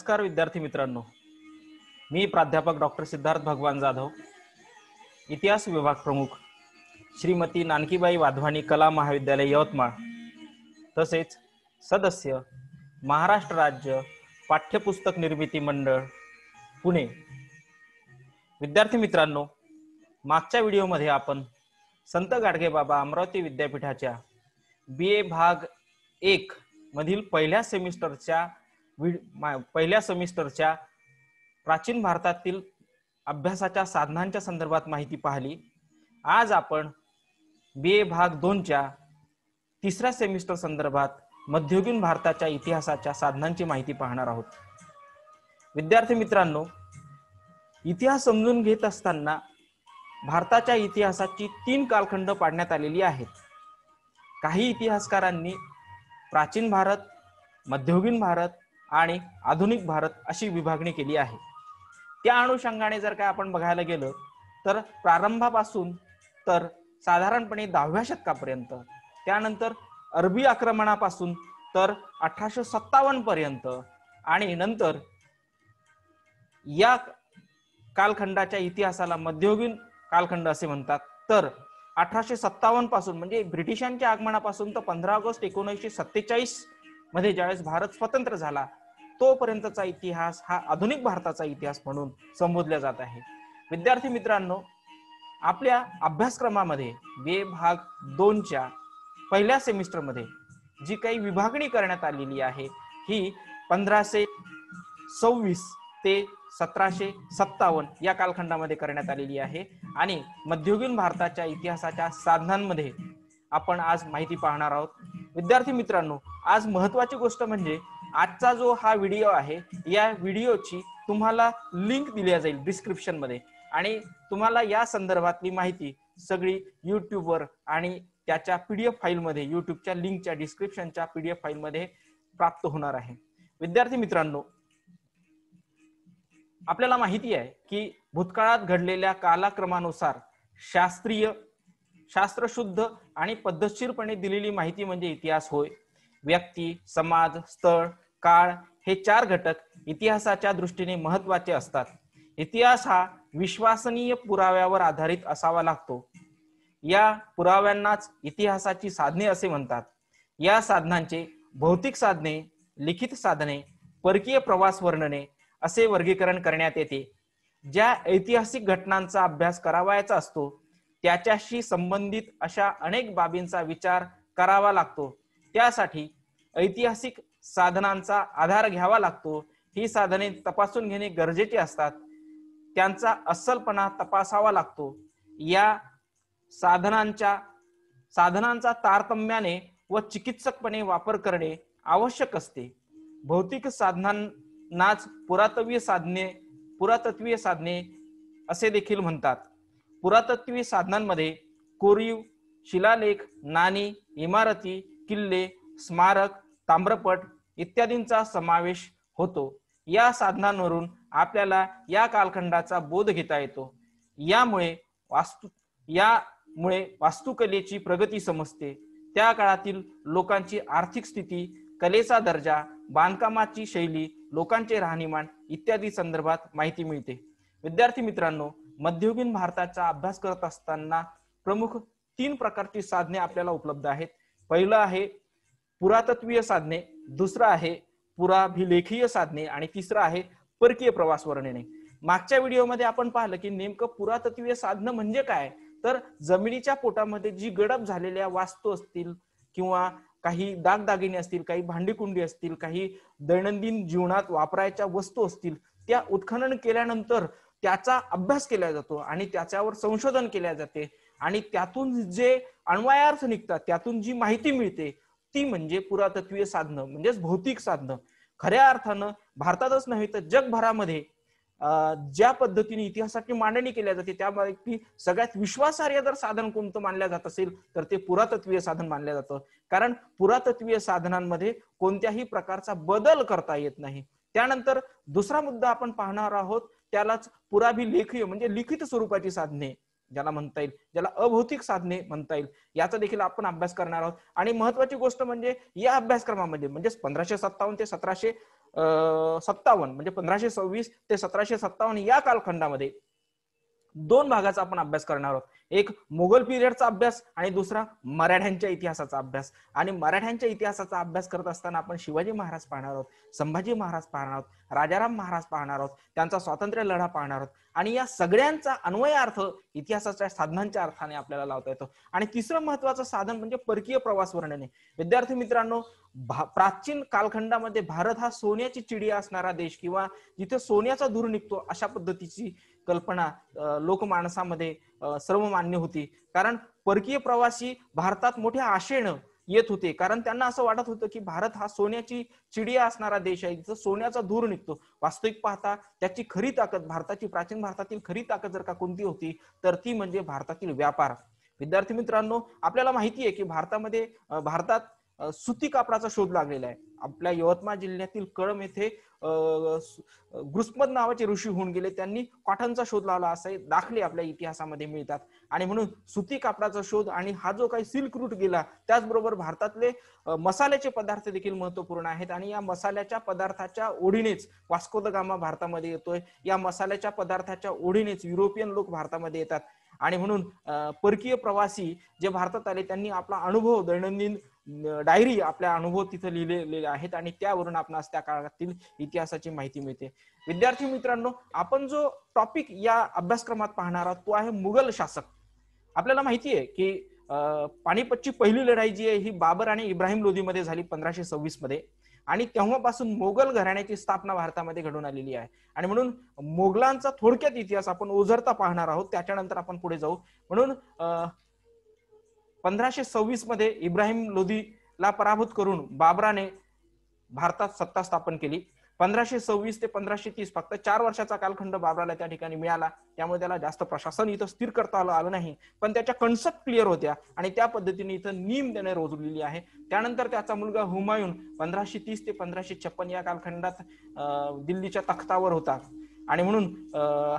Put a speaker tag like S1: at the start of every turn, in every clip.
S1: नमस्कार विद्यार्थी मित्रांनो मी प्राध्यापक डॉक्टर सिद्धार्थ भगवान जाधव इतिहास विभाग प्रमुख श्रीमती नानकीबाई वाधवानी कला महाविद्यालय यवतमाळ तसेच सदस्य महाराष्ट्र राज्य पाठ्यपुस्तक निर्मिती मंडळ पुणे विद्यार्थी मित्रांनो मागच्या व्हिडिओमध्ये आपण संत गाडगेबाबा अमरावती विद्यापीठाच्या बी ए भाग एक मधील पहिल्या सेमिस्टरच्या पहिल्या सेमिस्टरच्या प्राचीन भारतातील अभ्यासाच्या साधनांच्या संदर्भात माहिती पाहिली आज आपण बी ए भाग दोनच्या तिसऱ्या सेमिस्टर संदर्भात मध्ययुगीन भारताच्या इतिहासाच्या साधनांची माहिती पाहणार आहोत विद्यार्थी मित्रांनो इतिहास समजून घेत असताना भारताच्या इतिहासाची तीन कालखंड पाडण्यात आलेली आहेत काही इतिहासकारांनी प्राचीन भारत मध्ययुगीन भारत आणि आधुनिक भारत अशी विभागणी केली आहे त्या अनुषंगाने जर काय आपण बघायला गेलं तर प्रारंभापासून तर साधारणपणे दहाव्या शतकापर्यंत त्यानंतर अरबी आक्रमणापासून तर अठराशे सत्तावन्न पर्यंत आणि नंतर या कालखंडाच्या इतिहासाला मध्ययुगीन कालखंड असे म्हणतात तर अठराशे सत्तावन्न पासून म्हणजे ब्रिटिशांच्या आगमनापासून तर पंधरा ऑगस्ट एकोणीसशे सत्तेचाळीस मध्ये ज्यावेळेस भारत स्वतंत्र झाला तोपर्यंतचा इतिहास हा आधुनिक भारताचा इतिहास म्हणून संबोधला जात आहे विद्यार्थी मित्रांनो आपल्या अभ्यासक्रमामध्ये बे भाग दोनच्या पहिल्या सेमिस्टरमध्ये जी काही विभागणी करण्यात आलेली आहे ही पंधराशे सव्वीस ते सतराशे सत्तावन्न या कालखंडामध्ये करण्यात आलेली आहे आणि मध्ययुगीन भारताच्या इतिहासाच्या साधनांमध्ये आपण आज माहिती पाहणार आहोत विद्यार्थी मित्रांनो आज महत्वाची गोष्ट म्हणजे आजचा जो हा व्हिडिओ आहे या व्हिडिओची तुम्हाला लिंक दिली जाईल डिस्क्रिप्शन मध्ये आणि तुम्हाला या संदर्भातली माहिती सगळी युट्यूबवर आणि त्याच्या पीडीएफ फाईलमध्ये युट्यूबच्या लिंकच्या डिस्क्रिप्शनच्या पीडीएफ फाईलमध्ये प्राप्त होणार आहे विद्यार्थी मित्रांनो आपल्याला माहिती आहे की भूतकाळात घडलेल्या कालाक्रमानुसार शास्त्रीय शास्त्रशुद्ध आणि पद्धतशीरपणे दिलेली माहिती म्हणजे इतिहास होय व्यक्ती समाज स्थळ काळ हे चार घटक इतिहासाच्या दृष्टीने महत्वाचे असतात इतिहास हा विश्वसनीय पुराव्यावर आधारित असावा लागतो या पुराव्यांनाच इतिहासाची साधने असे म्हणतात या साधनांचे भौतिक साधने लिखित साधने परकीय प्रवास वर्णने असे वर्गीकरण करण्यात येते ज्या ऐतिहासिक घटनांचा अभ्यास करावायचा असतो त्याच्याशी संबंधित अशा अनेक बाबींचा विचार करावा लागतो त्यासाठी ऐतिहासिक साधनांचा आधार घ्यावा लागतो ही साधने तपासून घेणे गरजेचे असतात त्यांचा अस्सलपणा तपासावा लागतो या साधनांच्या साधनांचा तारतम्याने व चिकित्सकपणे वापर करणे आवश्यक असते भौतिक साधनांनाच पुरातत्वीय साधने पुरातत्वीय साधने असे देखील म्हणतात पुरातत्वीय साधनांमध्ये कोरीव शिलालेख नाणी इमारती किल्ले स्मारक ताम्रपट इत्यादींचा समावेश होतो या साधनांवरून आपल्याला या कालखंडाचा बोध घेता येतो यामुळे वास्तू यामुळे वास्तुकलेची प्रगती समजते त्या काळातील लोकांची आर्थिक स्थिती कलेचा दर्जा बांधकामाची शैली लोकांचे राहणीमान इत्यादी संदर्भात माहिती मिळते विद्यार्थी मित्रांनो मध्ययुगीन भारताचा अभ्यास करत असताना प्रमुख तीन प्रकारची साधने आपल्याला उपलब्ध आहेत पहिलं आहे पुरातत्वीय साधने दुसरं आहे पुराभिलेखीय साधने आणि तिसरं आहे परकीय प्रवास वर्णने मागच्या व्हिडिओमध्ये आपण पाहिलं की नेमकं पुरातत्वीय साधनं म्हणजे काय तर जमिनीच्या पोटामध्ये जी गडप झालेल्या वास्तू असतील किंवा काही दागदागिने असतील काही भांडीकुंडी असतील काही दैनंदिन जीवनात वापरायच्या वस्तू असतील त्या उत्खनन केल्यानंतर त्याचा अभ्यास केला जातो आणि त्याच्यावर संशोधन केले जाते आणि त्यातून जे अण्वायार्थ निघतात त्यातून जी माहिती मिळते ती म्हणजे पुरातत्वीय साधनं म्हणजेच भौतिक साधनं खऱ्या अर्थानं भारतातच नव्हे तर जगभरामध्ये ज्या पद्धतीने इतिहासाची मांडणी केल्या जाते त्यापैकी सगळ्यात विश्वासार्ह जर साधन कोणतं मानलं जात असेल तर ते पुरातत्वीय साधन मानलं जातं कारण पुरातत्वीय साधनांमध्ये कोणत्याही प्रकारचा बदल करता येत नाही त्यानंतर दुसरा मुद्दा आपण पाहणार आहोत त्यालाच पुराभिलेखीय म्हणजे लिखित स्वरूपाची साधने ज्याला म्हणता येईल ज्याला अभौतिक साधने म्हणता येईल याचा देखील आपण अभ्यास करणार आहोत आणि महत्वाची गोष्ट म्हणजे या अभ्यासक्रमामध्ये म्हणजेच पंधराशे सत्तावन्न ते सतराशे सत्तावन्न म्हणजे पंधराशे सव्वीस ते सतराशे सत्तावन्न या कालखंडामध्ये दोन भागाचा आपण अभ्यास करणार आहोत एक मुघल पिरियडचा अभ्यास आणि दुसरा मराठ्यांच्या इतिहासाचा अभ्यास आणि मराठ्यांच्या इतिहासाचा अभ्यास करत असताना आपण शिवाजी महाराज पाहणार आहोत संभाजी महाराज पाहणार आहोत राजाराम महाराज पाहणार आहोत त्यांचा स्वातंत्र्य लढा पाहणार आहोत आणि या सगळ्यांचा अर्थ इतिहासाच्या साधनांच्या अर्थाने आपल्याला लावता येतो आणि तिसरं महत्वाचं साधन म्हणजे परकीय प्रवास वर्णने विद्यार्थी मित्रांनो प्राचीन कालखंडामध्ये भारत हा सोन्याची चिडिया असणारा देश किंवा जिथे सोन्याचा धूर निघतो अशा पद्धतीची कल्पना लोकमानसामध्ये सर्व मान्य होती कारण परकीय प्रवासी भारतात मोठ्या आशेनं येत होते कारण त्यांना असं वाटत होतं की भारत हा सोन्याची चिडिया असणारा देश आहे जिथं सोन्याचा धूर निघतो वास्तविक पाहता त्याची खरी ताकद भारताची प्राचीन भारतातील खरी ताकद जर का कोणती होती तर ती म्हणजे भारतातील व्यापार विद्यार्थी मित्रांनो आपल्याला माहिती आहे की भारतामध्ये भारतात सुती कापडाचा शोध लागलेला आहे आपल्या यवतमाळ जिल्ह्यातील कळम येथे गृस्मद नावाचे ऋषी होऊन गेले त्यांनी कॉटनचा शोध लावला असे दाखले आपल्या इतिहासामध्ये मिळतात आणि म्हणून सुती कापडाचा शोध आणि हा जो काही सिल्क रूट गेला त्याचबरोबर भारतातले मसाल्याचे पदार्थ देखील महत्वपूर्ण आहेत आणि या मसाल्याच्या पदार्थाच्या ओढीनेच वास्को द गामा भारतामध्ये येतोय या मसाल्याच्या पदार्थाच्या ओढीनेच युरोपियन लोक भारतामध्ये येतात आणि म्हणून परकीय प्रवासी जे भारतात आले त्यांनी आपला अनुभव दैनंदिन डायरी आपल्या अनुभव तिथे लिहिलेले आहेत आणि त्यावरून आपणास त्या काळातील इतिहासाची माहिती मिळते विद्यार्थी मित्रांनो आपण जो टॉपिक या अभ्यासक्रमात पाहणार आहोत तो आहे मुघल शासक आपल्याला माहिती आहे की पानिपतची पहिली लढाई जी आहे ही बाबर आणि इब्राहिम लोधीमध्ये झाली पंधराशे सव्वीस मध्ये आणि तेव्हापासून मोगल घराण्याची स्थापना भारतामध्ये घडून आलेली आहे आणि म्हणून मोगलांचा थोडक्यात इतिहास आपण ओझरता पाहणार आहोत त्याच्यानंतर आपण पुढे जाऊ म्हणून पंधराशे सव्वीस मध्ये इब्राहिम लोधीला पराभूत करून बाबराने भारतात सत्ता स्थापन केली पंधराशे सव्वीस ते पंधराशे तीस फक्त चार वर्षाचा कालखंड बाबराला त्या ठिकाणी मिळाला त्यामुळे त्याला जास्त प्रशासन इथं स्थिर करता आलं आलं नाही पण त्याच्या कन्सेप्ट क्लिअर होत्या आणि त्या पद्धतीने इथं नीम त्याने रोजलेली आहे त्यानंतर त्याचा मुलगा हुमायून पंधराशे तीस ते पंधराशे छप्पन या कालखंडात दिल्लीच्या तख्तावर होता आणि म्हणून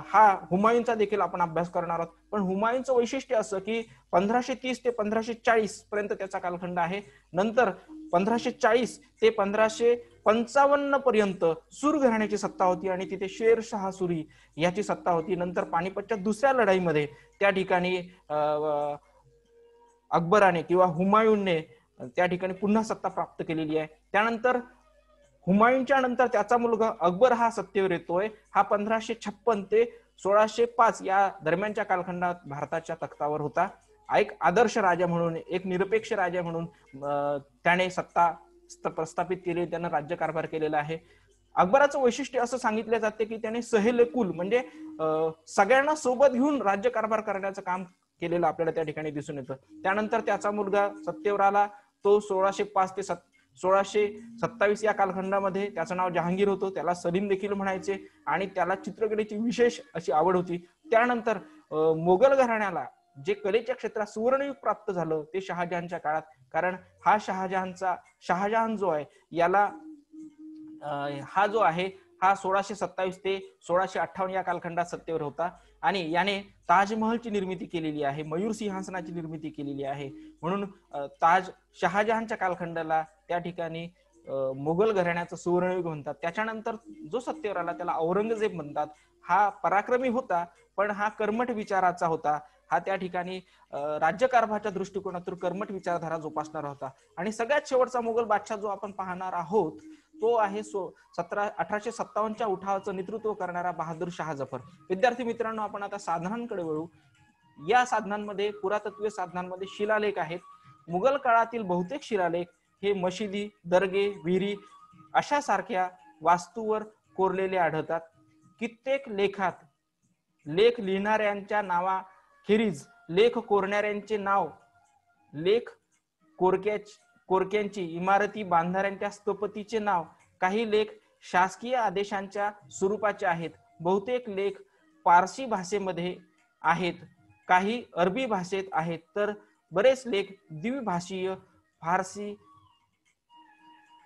S1: हा हुमायूनचा देखील आपण अभ्यास करणार आहोत पण हुमायूनचं वैशिष्ट्य असं की पंधराशे तीस ते पंधराशे चाळीस पर्यंत त्याचा कालखंड आहे नंतर पंधराशे चाळीस ते पंधराशे पंचावन्न पर्यंत सूर घराण्याची सत्ता होती आणि तिथे शेरशहा सुरी याची सत्ता होती नंतर पानिपतच्या दुसऱ्या लढाईमध्ये त्या ठिकाणी अकबराने किंवा हुमायूनने त्या ठिकाणी पुन्हा सत्ता प्राप्त केलेली आहे त्यानंतर हुमायूनच्या नंतर त्याचा मुलगा अकबर हा सत्तेवर येतोय हा पंधराशे छप्पन ते सोळाशे पाच या दरम्यानच्या कालखंडात भारताच्या तख्तावर होता एक आदर्श राजा म्हणून एक निरपेक्ष राजा म्हणून त्याने सत्ता प्रस्थापित केली त्यानं राज्यकारभार केलेला आहे अकबराचं वैशिष्ट्य असं सांगितलं जाते की त्याने सहेल म्हणजे सगळ्यांना सोबत घेऊन राज्यकारभार करण्याचं काम केलेलं आपल्याला त्या ठिकाणी दिसून येतं त्यानंतर त्याचा मुलगा सत्यवराला तो सोळाशे पाच ते सत् सोळाशे सत्तावीस या कालखंडामध्ये त्याचं नाव जहांगीर होतं त्याला सलीम देखील म्हणायचे आणि त्याला चित्रकलेची विशेष अशी आवड होती त्यानंतर मोगल घराण्याला जे कलेच्या क्षेत्रात सुवर्णयुग प्राप्त झालं ते शहाजहानच्या काळात कारण हा शहाजहानचा शहाजहान जो आहे याला हा जो आहे हा सोळाशे सत्तावीस ते सोळाशे अठ्ठावन्न या कालखंडात सत्तेवर होता आणि याने ताजमहलची निर्मिती केलेली आहे मयूर सिंहासनाची निर्मिती केलेली आहे म्हणून ताज शहाजहानच्या कालखंडाला त्या ठिकाणी मुघल घराण्याचं सुवर्णयुग म्हणतात त्याच्यानंतर जो सत्तेवर आला त्याला औरंगजेब म्हणतात हा पराक्रमी होता पण हा कर्मठ विचाराचा होता हा त्या ठिकाणी राज्यकारभाराच्या दृष्टिकोनातून कर्मठ विचारधारा जोपासणार होता आणि सगळ्यात शेवटचा मुघल बादशाह जो आपण पाहणार आहोत तो आहे सो सतरा अठराशे सत्तावन्नच्या उठावाचं नेतृत्व करणारा बहादूर शहा जफर विद्यार्थी मित्रांनो आपण आता साधनांकडे वळू या साधनांमध्ये पुरातत्वीय साधनांमध्ये शिलालेख आहेत मुघल काळातील बहुतेक शिलालेख हे मशिदी दर्गे विहिरी अशा सारख्या वास्तूवर कोरलेले आढळतात कित्येक लेखात लेख लिहिणाऱ्यांच्या नावा खेरीज लेख कोरणाऱ्यांचे नाव लेख कोरक्या कोरक्यांची इमारती बांधणाऱ्यांच्या स्थपतीचे नाव काही लेख शासकीय आदेशांच्या स्वरूपाचे आहेत बहुतेक लेख पारसी भाषेमध्ये आहेत काही अरबी भाषेत आहेत तर बरेच लेख द्विभाषीय फारसी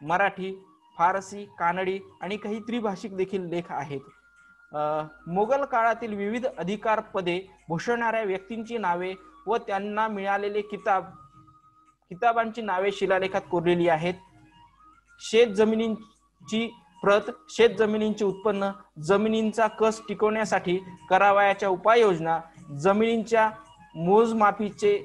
S1: मराठी फारसी कानडी आणि काही त्रिभाषिक देखील लेख आहेत मोगल काळातील विविध अधिकार पदे भूषवणाऱ्या व्यक्तींची नावे व त्यांना मिळालेले किताब किताबांची नावे शिलालेखात कोरलेली आहेत शेत जमिनींची प्रत शेत जमिनींचे उत्पन्न जमिनींचा कस टिकवण्यासाठी करावयाच्या उपाययोजना जमिनींच्या मोजमापीचे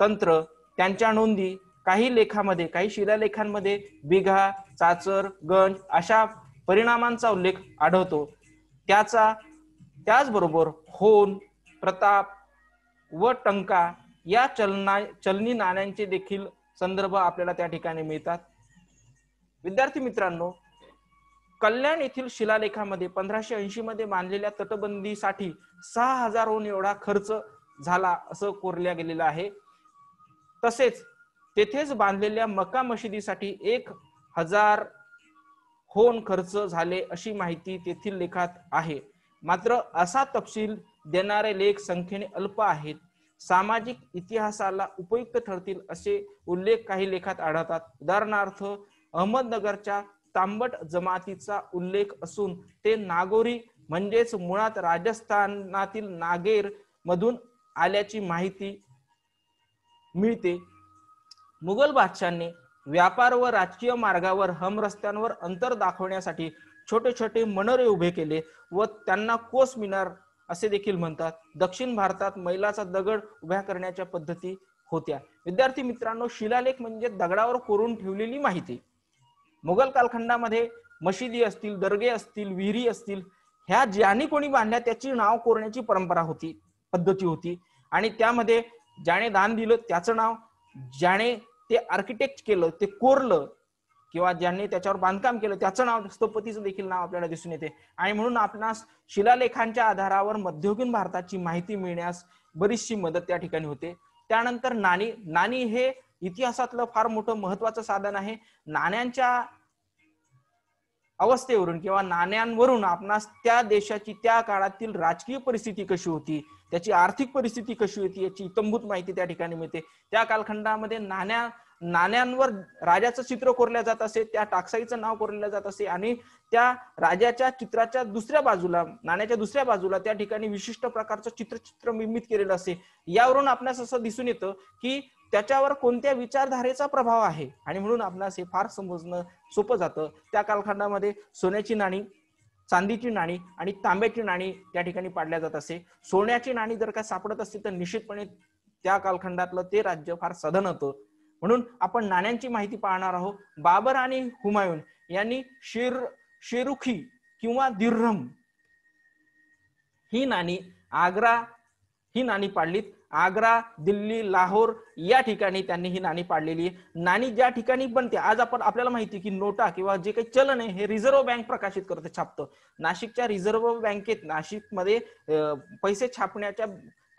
S1: तंत्र त्यांच्या नोंदी काही लेखामध्ये काही शिलालेखांमध्ये बिघा चाचर गंज अशा परिणामांचा उल्लेख आढळतो त्याचा त्याचबरोबर होन प्रताप व टंका या चलना चलनी नाण्यांचे देखील संदर्भ आपल्याला त्या ठिकाणी मिळतात विद्यार्थी मित्रांनो कल्याण येथील शिलालेखामध्ये पंधराशे ऐंशी मध्ये मानलेल्या तटबंदीसाठी सहा हजारहून एवढा खर्च झाला असं कोरल्या गेलेलं आहे तसेच तेथेच बांधलेल्या मका मशिदीसाठी एक हजार होऊन खर्च झाले अशी माहिती तेथील लेखात आहे मात्र असा तपशील देणारे लेख संख्येने अल्प आहेत सामाजिक इतिहासाला उपयुक्त ठरतील असे उल्लेख काही लेखात आढळतात उदाहरणार्थ अहमदनगरच्या तांबट जमातीचा उल्लेख असून ते नागोरी म्हणजेच मुळात राजस्थानातील नागेर मधून आल्याची माहिती मिळते मुघल बादशाने व्यापार व राजकीय मार्गावर हम रस्त्यांवर अंतर दाखवण्यासाठी छोटे छोटे मनरे उभे केले व त्यांना कोस मिनार असे देखील म्हणतात दक्षिण भारतात मैलाचा दगड उभ्या करण्याच्या पद्धती होत्या विद्यार्थी मित्रांनो शिलालेख म्हणजे दगडावर कोरून ठेवलेली माहिती मुघल कालखंडामध्ये मशिदी असतील दर्गे असतील विहिरी असतील ह्या ज्याने कोणी बांधल्या त्याची नाव कोरण्याची परंपरा होती पद्धती होती आणि त्यामध्ये ज्याने दान दिलं त्याचं नाव ज्याने ते आर्किटेक्ट केलं ते कोरलं किंवा ज्यांनी त्याच्यावर बांधकाम केलं त्याचं नाव स्थपतीचं देखील नाव आपल्याला दिसून येते आणि म्हणून आपणास शिलालेखांच्या आधारावर मध्ययुगीन भारताची माहिती मिळण्यास बरीचशी मदत त्या ठिकाणी होते त्यानंतर नाणी नाणी हे इतिहासातलं फार मोठं महत्वाचं साधन आहे नाण्यांच्या अवस्थेवरून किंवा नाण्यांवरून आपणास त्या देशाची त्या काळातील राजकीय परिस्थिती कशी होती त्याची आर्थिक परिस्थिती कशी होती याची इतंभूत माहिती त्या ठिकाणी मिळते त्या कालखंडामध्ये नाण्या नाण्यांवर राजाचं चित्र कोरलं जात असे त्या टाकसाईचं नाव कोरलं जात असे आणि त्या राजाच्या चित्राच्या दुसऱ्या बाजूला नाण्याच्या दुसऱ्या बाजूला त्या ठिकाणी विशिष्ट प्रकारचं चित्र निर्मित केलेलं असे यावरून आपल्यास असं दिसून येतं की त्याच्यावर कोणत्या विचारधारेचा प्रभाव आहे आणि म्हणून आपल्यास हे फार समजणं सोपं जातं त्या कालखंडामध्ये सोन्याची नाणी चांदीची नाणी आणि तांब्याची नाणी त्या ठिकाणी पाडल्या जात असे सोन्याची नाणी जर का सापडत असतील तर निश्चितपणे त्या कालखंडातलं ते राज्य फार सधन होतं म्हणून आपण नाण्यांची माहिती पाहणार आहोत बाबर आणि हुमायून यांनी शिर शेरुखी किंवा दिर्रम ही नाणी आग्रा ही नाणी पाडलीत आग्रा दिल्ली लाहोर या ठिकाणी त्यांनी ही नाणी पाडलेली आहे नाणी ज्या ठिकाणी बनते आज आपण आपल्याला माहिती की नोटा किंवा जे काही चलन आहे हे रिझर्व्ह बँक प्रकाशित करते छापतं नाशिकच्या रिझर्व्ह बँकेत नाशिकमध्ये पैसे छापण्याच्या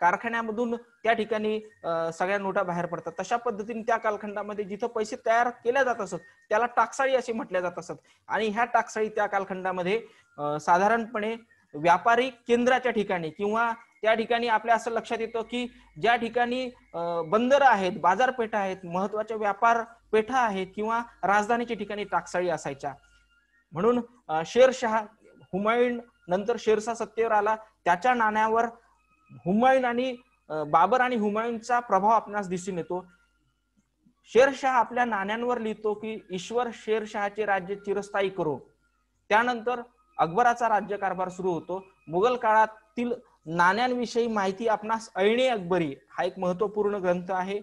S1: कारखान्यामधून त्या ठिकाणी सगळ्या नोटा बाहेर पडतात तशा पद्धतीने त्या कालखंडामध्ये जिथं पैसे तयार केल्या जात असत त्याला टाकसाळी असे म्हटल्या जात असत आणि ह्या टाकसाळी त्या कालखंडामध्ये साधारणपणे व्यापारी केंद्राच्या ठिकाणी किंवा त्या ठिकाणी आपल्या असं लक्षात येतं की ज्या ठिकाणी बंदर आहेत बाजारपेठा आहेत महत्वाच्या व्यापार पेठा आहेत किंवा राजधानीच्या ठिकाणी टाकसाळी असायच्या म्हणून शेरशहा हुमायून नंतर शेरशाह सत्तेवर आला त्याच्या नाण्यावर हुमायून आणि बाबर आणि हुमायूनचा प्रभाव आपणास दिसून येतो शेरशाह आपल्या नाण्यांवर लिहितो की ईश्वर शेरशहाचे राज्य चिरस्थायी करो त्यानंतर अकबराचा राज्यकारभार सुरू होतो मुघल काळातील नाण्यांविषयी माहिती आपणास ऐणे अकबरी हा एक महत्वपूर्ण ग्रंथ आहे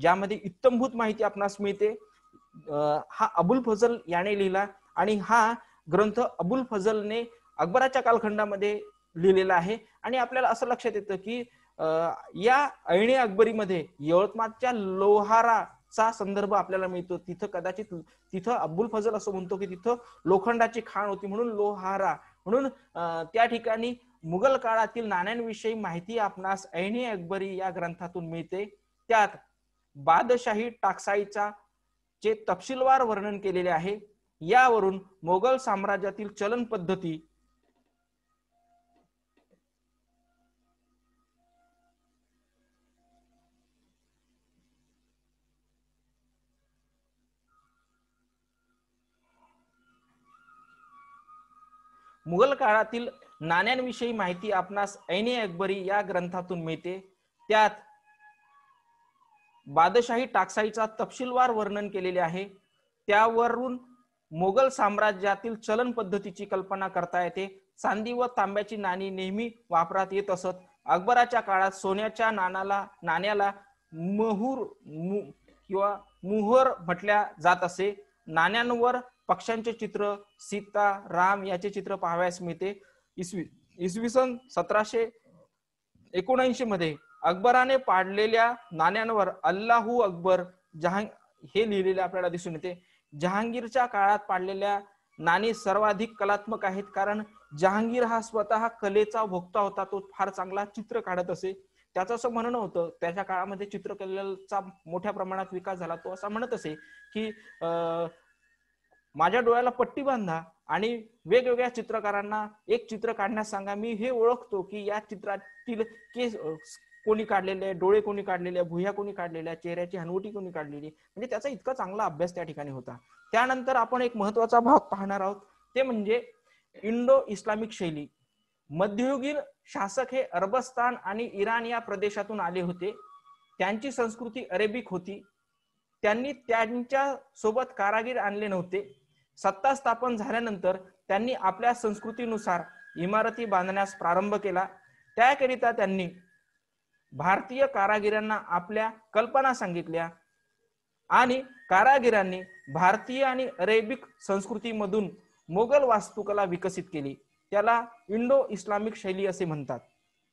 S1: ज्यामध्ये इत्तमभूत माहिती आपणास मिळते हा अबुल फजल याने लिहिला आणि हा ग्रंथ अबुल फजलने अकबराच्या कालखंडामध्ये लिहिलेला आहे आणि आपल्याला असं लक्षात येतं की या ऐणे अकबरीमध्ये यवतमाळच्या लोहाराचा संदर्भ आपल्याला मिळतो तिथं कदाचित तिथं अब्बुल फजल असं म्हणतो की तिथं लोखंडाची खाण होती म्हणून लोहारा म्हणून त्या ठिकाणी मुघल काळातील नाण्यांविषयी माहिती आपणास ऐनी अकबरी या ग्रंथातून मिळते त्यात बादशाही टाकसाईचा जे तपशीलवार वर्णन केलेले आहे यावरून मोगल साम्राज्यातील चलन पद्धती मुघल काळातील नाण्यांविषयी माहिती आपणास ऐने अकबरी या ग्रंथातून मिळते त्यात बादशाही टाकसाईचा तपशीलवार वर्णन केलेले आहे त्यावरून मोगल साम्राज्यातील चलन पद्धतीची कल्पना करता येते चांदी व तांब्याची नाणी नेहमी वापरात येत असत अकबराच्या काळात सोन्याच्या नाण्याला नाण्याला मुहूर मु किंवा मुहर म्हटल्या जात असे नाण्यांवर पक्ष्यांचे चित्र सीता राम याचे चित्र पाहाव्यास मिळते इसवी इसवी सन सतराशे एकोणऐंशी मध्ये अकबराने पाडलेल्या नाण्यांवर अल्लाहू अकबर जहांग हे लिहिलेले आपल्याला दिसून येते जहांगीरच्या काळात पाडलेल्या नाणी सर्वाधिक कलात्मक आहेत कारण जहांगीर हा स्वतः कलेचा भोगता होता तो फार चांगला चित्र काढत असे त्याचं असं म्हणणं होतं त्याच्या काळामध्ये चित्रकलेचा मोठ्या प्रमाणात विकास झाला तो असं म्हणत असे की माझ्या डोळ्याला पट्टी बांधा आणि वेगवेगळ्या चित्रकारांना एक चित्र काढण्यास सांगा मी हे ओळखतो की या चित्रातील केस कोणी काढलेले डोळे कोणी काढलेले भुया कोणी काढलेल्या चेहऱ्याची हनवटी कोणी काढलेली म्हणजे त्याचा इतका चांगला अभ्यास त्या ठिकाणी होता त्यानंतर आपण एक महत्वाचा भाग पाहणार आहोत ते म्हणजे इंडो इस्लामिक शैली मध्ययुगीन शासक हे अरबस्तान आणि इराण या प्रदेशातून आले होते त्यांची संस्कृती अरेबिक होती त्यांनी त्यांच्या सोबत कारागीर आणले नव्हते सत्ता स्थापन झाल्यानंतर त्यांनी आपल्या संस्कृतीनुसार इमारती बांधण्यास प्रारंभ केला त्याकरिता त्यांनी भारतीय कारागिरांना आपल्या कल्पना सांगितल्या आणि कारागिरांनी भारतीय आणि अरेबिक संस्कृतीमधून मोगल वास्तुकला विकसित केली त्याला इंडो इस्लामिक शैली असे म्हणतात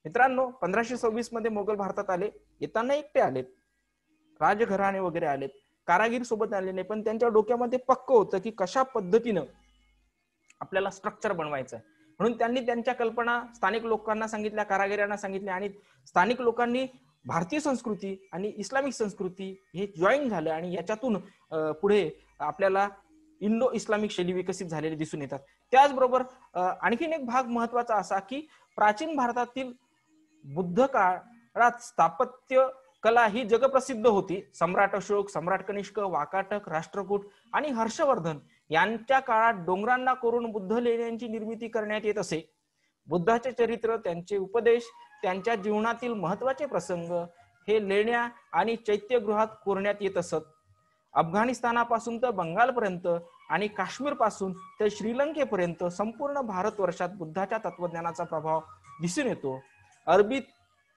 S1: मित्रांनो पंधराशे सव्वीस मध्ये मोगल भारतात आले येताना एकटे आलेत राजघराणे वगैरे आलेत कारागीर सोबत आणले नाही पण त्यांच्या डोक्यामध्ये पक्क होतं की कशा पद्धतीनं आपल्याला स्ट्रक्चर बनवायचं म्हणून त्यांनी त्यांच्या कल्पना स्थानिक लोकांना सांगितल्या कारागिरांना सांगितल्या आणि स्थानिक लोकांनी भारतीय संस्कृती आणि इस्लामिक संस्कृती हे जॉईन झालं आणि याच्यातून पुढे आपल्याला इंडो इस्लामिक शैली विकसित झालेली दिसून येतात त्याचबरोबर आणखीन एक भाग महत्वाचा असा की प्राचीन भारतातील बुद्ध काळात स्थापत्य कला ही जगप्रसिद्ध होती सम्राट अशोक सम्राट कनिष्क वाकाटक राष्ट्रकूट आणि हर्षवर्धन यांच्या काळात डोंगरांना करून बुद्ध लेण्यांची निर्मिती करण्यात येत असे बुद्धाचे चरित्र त्यांचे उपदेश त्यांच्या जीवनातील महत्वाचे प्रसंग हे लेण्या आणि चैत्यगृहात कोरण्यात येत असत अफगाणिस्तानापासून तर बंगालपर्यंत आणि काश्मीरपासून ते श्रीलंकेपर्यंत संपूर्ण भारत वर्षात बुद्धाच्या तत्वज्ञानाचा प्रभाव दिसून येतो अरबी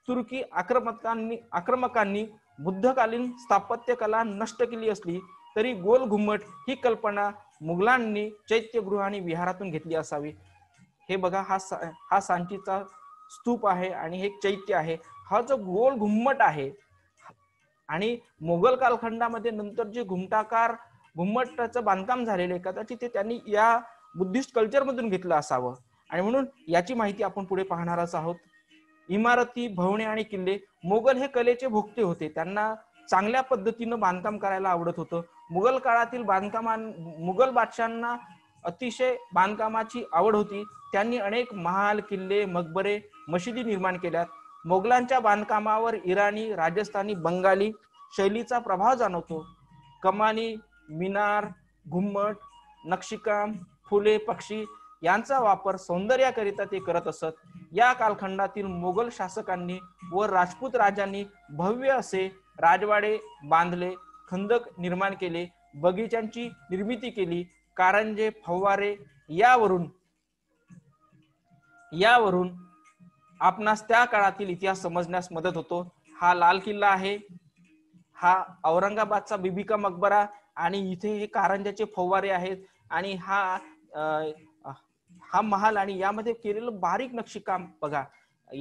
S1: तुर्की आक्रमकांनी आक्रमकांनी बुद्धकालीन स्थापत्यकला नष्ट केली असली तरी गोल घुमट ही कल्पना मुघलांनी चैत्यगृह आणि विहारातून घेतली असावी हे बघा हा सा, हा सांचीचा स्तूप आहे आणि हे चैत्य आहे हा जो गोल घुम्मट आहे आणि मोगल कालखंडामध्ये नंतर जे घुमटाकार घुम्मटाचं बांधकाम झालेलं आहे कदाचित ते त्यांनी या बुद्धिस्ट कल्चरमधून घेतलं असावं आणि म्हणून याची माहिती आपण पुढे पाहणारच आहोत इमारती भवने आणि किल्ले मोगल हे कलेचे भोगते होते त्यांना चांगल्या पद्धतीनं बांधकाम करायला आवडत होतं मुघल काळातील बांधकामां मुघल बादशांना अतिशय बांधकामाची आवड होती त्यांनी अनेक महाल किल्ले मकबरे मशिदी निर्माण केल्यात मोगलांच्या बांधकामावर इराणी राजस्थानी बंगाली शैलीचा प्रभाव जाणवतो कमानी मिनार घुम्मट नक्षीकाम फुले पक्षी यांचा वापर सौंदर्याकरिता ते करत असत या कालखंडातील मोगल शासकांनी व राजपूत राजांनी भव्य असे राजवाडे बांधले खंदक निर्माण केले बगीचांची निर्मिती केली कारंजे फवारे यावरून यावरून आपणास त्या काळातील इतिहास समजण्यास मदत होतो हा लाल किल्ला आहे हा औरंगाबादचा बिबिका मकबरा आणि इथे हे कारंजाचे फवारे आहेत आणि हा हा महाल आणि यामध्ये केलेलं बारीक नक्षीकाम बघा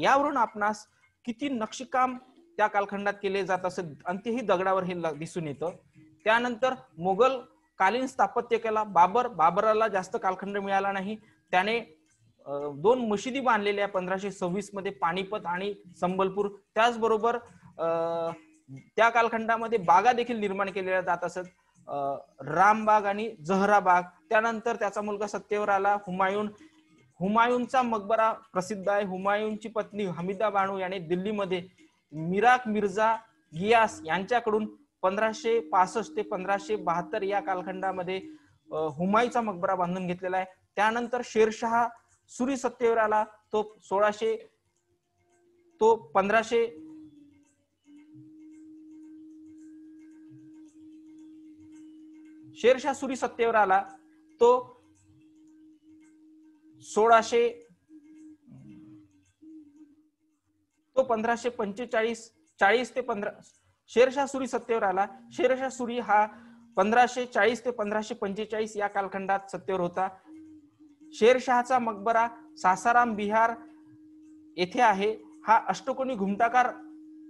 S1: यावरून आपणास किती नक्षीकाम त्या कालखंडात केले जात असं अंत्यही दगडावर हे दिसून येतं त्यानंतर मुघल कालीन स्थापत्य केला बाबर बाबराला जास्त कालखंड मिळाला नाही त्याने दोन मशिदी बांधलेल्या पंधराशे सव्वीस मध्ये पाणीपत आणि संबलपूर त्याचबरोबर त्या कालखंडामध्ये बागा देखील निर्माण केलेल्या जात असत रामबाग आणि जहराबाग त्यानंतर त्याचा मुलगा सत्तेवर आला हुमायून हुमायूनचा मकबरा प्रसिद्ध आहे हुमायूनची पत्नी हमिदा बानू याने दिल्लीमध्ये मिराक मिर्झा गियास यांच्याकडून पंधराशे पासष्ट ते पंधराशे बहात्तर या कालखंडामध्ये हुमायूचा मकबरा बांधून घेतलेला आहे त्यानंतर शेरशहा सुरी सत्तेवर आला तो सोळाशे तो पंधराशे शेरशाह सुरी सत्तेवर आला तो सोळाशे तो पंधराशे पंचेचाळीस चाळीस ते पंधरा शेरशाह सुरी सत्तेवर आला शेरशाह सुरी हा पंधराशे चाळीस ते पंधराशे पंचेचाळीस या कालखंडात सत्तेवर होता शेरशहाचा मकबरा सासाराम बिहार येथे आहे हा अष्टकोणी घुमटाकार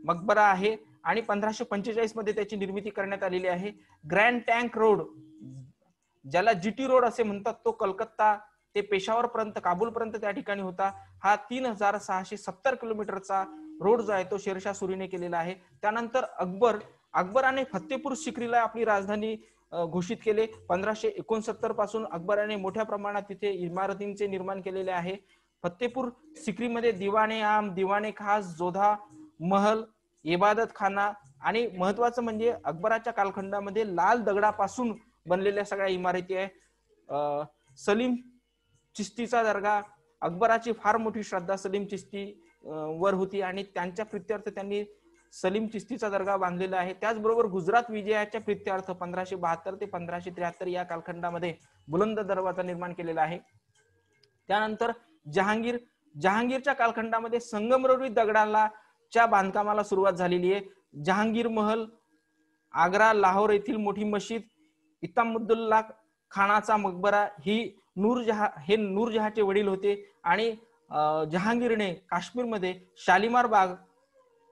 S1: मकबरा आहे आणि पंधराशे पंचेचाळीस मध्ये त्याची निर्मिती करण्यात आलेली आहे ग्रँड टँक रोड ज्याला जीटी रोड असे म्हणतात तो कलकत्ता ते पेशावर पर्यंत काबूल पर्यंत त्या ठिकाणी होता हा तीन हजार सहाशे सत्तर किलोमीटरचा रोड जो आहे तो शेरशाह सुरीने केलेला आहे त्यानंतर अकबर अकबराने फतेपूर सिक्रीला आपली राजधानी घोषित केले पंधराशे एकोणसत्तर पासून अकबराने मोठ्या प्रमाणात तिथे इमारतींचे निर्माण केलेले आहे फतेपूर सिक्रीमध्ये दिवाणे आम दिवाणे खास जोधा महल इबादत खाना आणि महत्वाचं म्हणजे अकबराच्या कालखंडामध्ये लाल दगडापासून बनलेल्या सगळ्या इमारती आहे सलीम चिस्तीचा दर्गा अकबराची फार मोठी श्रद्धा सलीम चिस्ती वर होती आणि त्यांच्या प्रित्यर्थ त्यांनी सलीम चिस्तीचा दर्गा बांधलेला आहे त्याचबरोबर गुजरात विजयाच्या प्रित्यर्थ पंधराशे बहात्तर ते पंधराशे त्र्याहत्तर या कालखंडामध्ये बुलंद दरवाजा निर्माण केलेला आहे त्यानंतर जहांगीर जहांगीरच्या कालखंडामध्ये संगमरवरी दगडाला च्या बांधकामाला सुरुवात झालेली आहे जहांगीर महल आग्रा लाहोर येथील मोठी मशीद इतामुद्दुल्ला खानाचा मकबरा ही नूरजहा हे नूरजहाचे वडील होते आणि जहांगीरने काश्मीरमध्ये शालिमार बाग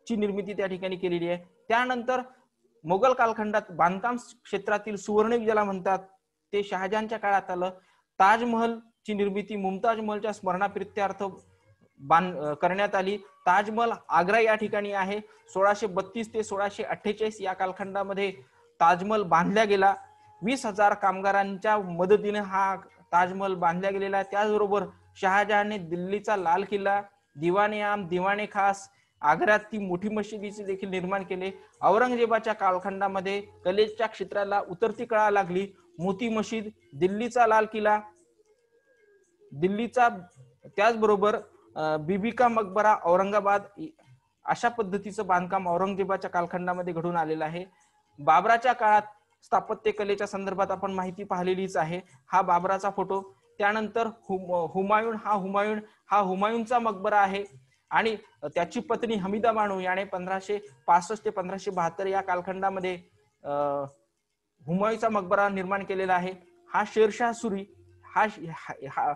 S1: ची निर्मिती त्या ठिकाणी केलेली आहे त्यानंतर मोगल कालखंडात बांधकाम क्षेत्रातील सुवर्णिक ज्याला म्हणतात ते शहाजहानच्या काळात आलं ताजमहल ची निर्मिती मुमताज महलच्या स्मरणाप्रित्यार्थ बांध करण्यात आली ताजमहल आग्रा या ठिकाणी आहे सोळाशे बत्तीस ते सोळाशे अठ्ठेचाळीस या कालखंडामध्ये ताजमहल बांधला गेला वीस हजार कामगारांच्या मदतीने हा ताजमहल बांधला गेलेला आहे त्याचबरोबर शहाजहाने दिल्लीचा लाल किल्ला दिवाने आम दिवाने खास आग्र्यात ती मोठी मशिदीचे देखील निर्माण केले औरंगजेबाच्या कालखंडामध्ये कलेच्या क्षेत्राला उतरती कळा लागली मोती मशीद दिल्लीचा लाल किल्ला दिल्लीचा त्याचबरोबर बिबिका मकबरा औरंगाबाद अशा पद्धतीचं बांधकाम औरंगजेबाच्या कालखंडामध्ये घडून आलेलं आहे बाबराच्या काळात स्थापत्यकलेच्या संदर्भात आपण माहिती पाहिलेलीच आहे हा बाबराचा फोटो त्यानंतर हुम हुमायून हा हुमायून हा हुमायूनचा मकबरा आहे आणि त्याची पत्नी हमीदा बानू याने पंधराशे पासष्ट ते पंधराशे बहात्तर या कालखंडामध्ये हुमायूचा मकबरा निर्माण केलेला आहे हा शेरशाह सुरी हा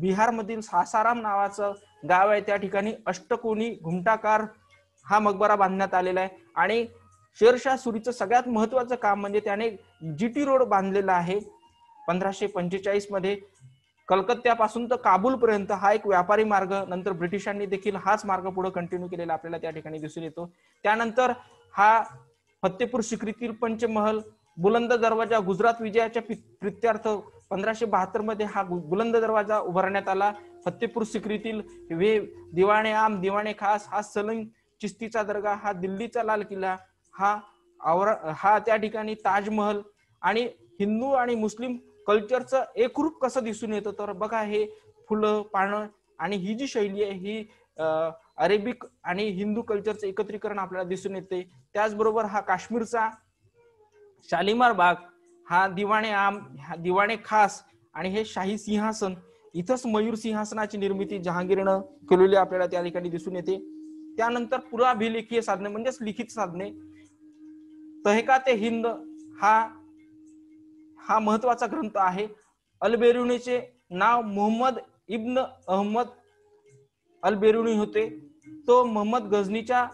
S1: बिहारमधील सासाराम नावाचं गाव आहे त्या ठिकाणी अष्टकोनी घुमटाकार हा मकबरा बांधण्यात आलेला आहे आणि शेरशाह सुरीचं सगळ्यात महत्वाचं काम म्हणजे त्याने जीटी रोड बांधलेला आहे पंधराशे पंचेचाळीस मध्ये कलकत्त्यापासून तर पर्यंत हा एक व्यापारी मार्ग नंतर ब्रिटिशांनी देखील हाच मार्ग पुढे कंटिन्यू केलेला आपल्याला त्या ठिकाणी दिसून येतो त्यानंतर हा फतेपूर सिक्रीतील पंचमहल बुलंद दरवाजा गुजरात विजयाच्या प्रित्यार्थ पंधराशे बहात्तर मध्ये हा बुलंद दरवाजा उभारण्यात आला फतेपूर सिक्रीतील वे दिवाणे आम दिवाणे खास हा सलंग चिस्तीचा दर्गा हा दिल्लीचा लाल किल्ला हा आवरा हा त्या ठिकाणी ताजमहल आणि हिंदू आणि मुस्लिम कल्चरचं एकरूप कसं दिसून येतं तर बघा हे फुलं पानं आणि ही जी शैली आहे ही अरेबिक आणि हिंदू कल्चरचं एकत्रीकरण आपल्याला दिसून येते त्याचबरोबर हा काश्मीरचा शालिमार बाग हा दिवाणे आम दिवाणे खास आणि हे शाही सिंहासन इथंच मयूर सिंहासनाची निर्मिती जहांगीरनं केलेली आपल्याला त्या ठिकाणी दिसून येते त्यानंतर पुराभिलेखीय साधने म्हणजेच लिखित साधने तहका ते हिंद हा हा महत्वाचा ग्रंथ आहे अलबेरुणीचे नाव मोहम्मद इब्न अहमद अलबेरुणी होते तो मोहम्मद गझनीच्या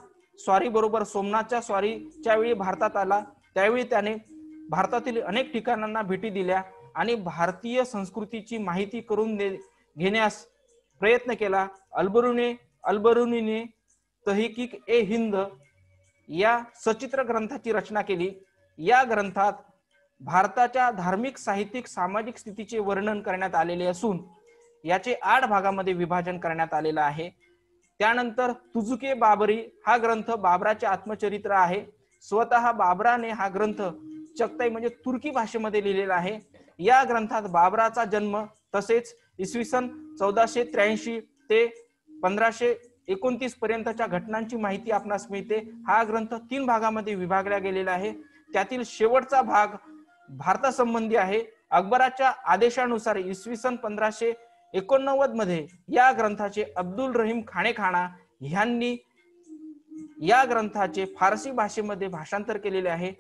S1: स्वारी बरोबर सोमनाथच्या स्वारीच्या वेळी भारतात आला त्यावेळी त्याने भारतातील अनेक ठिकाणांना भेटी दिल्या आणि भारतीय संस्कृतीची माहिती करून घेण्यास प्रयत्न केला अल्बरुने अल्बरुनीने तहिकीक ए हिंद या सचित्र ग्रंथाची रचना केली या ग्रंथात भारताच्या धार्मिक साहित्यिक सामाजिक स्थितीचे वर्णन करण्यात आलेले असून याचे आठ भागामध्ये विभाजन करण्यात आलेलं आहे त्यानंतर तुझुके बाबरी हा ग्रंथ बाबराचे आत्मचरित्र आहे स्वतः बाबराने हा ग्रंथ चक्ताई म्हणजे तुर्की भाषेमध्ये लिहिलेला आहे या ग्रंथात बाबराचा जन्म तसेच इसवी सन चौदाशे त्र्याऐंशी ते पंधराशे एकोणतीस पर्यंतच्या घटनांची माहिती आपणास मिळते हा ग्रंथ तीन भागामध्ये विभागला गेलेला आहे त्यातील शेवटचा भाग भारतासंबंधी आहे अकबराच्या आदेशानुसार इसवी सन पंधराशे एकोणनव्वद मध्ये या ग्रंथाचे अब्दुल रहीम खाणेखाना ह्यांनी या ग्रंथाचे फारसी भाषेमध्ये भाषांतर केलेले आहे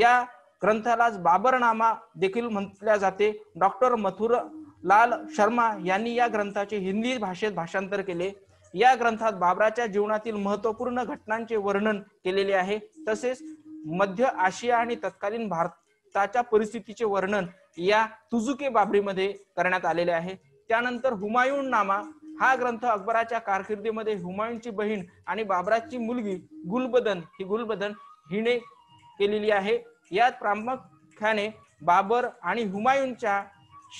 S1: या ग्रंथालाच बाबरनामा देखील म्हटल्या जाते डॉक्टर मथुर लाल शर्मा यांनी या ग्रंथाचे हिंदी भाषेत भाषांतर केले या ग्रंथात बाबराच्या जीवनातील महत्वपूर्ण घटनांचे वर्णन केलेले आहे तसेच मध्य आशिया आणि तत्कालीन भारताच्या परिस्थितीचे वर्णन या तुजुके बाबरीमध्ये करण्यात आलेले आहे त्यानंतर हुमायून नामा हा ग्रंथ अकबराच्या कारकिर्दीमध्ये हुमायूनची बहीण आणि बाबराची मुलगी गुलबदन ही गुलबदन हिने केलेली आहे यात प्रामुख्याने बाबर आणि हुमायूनच्या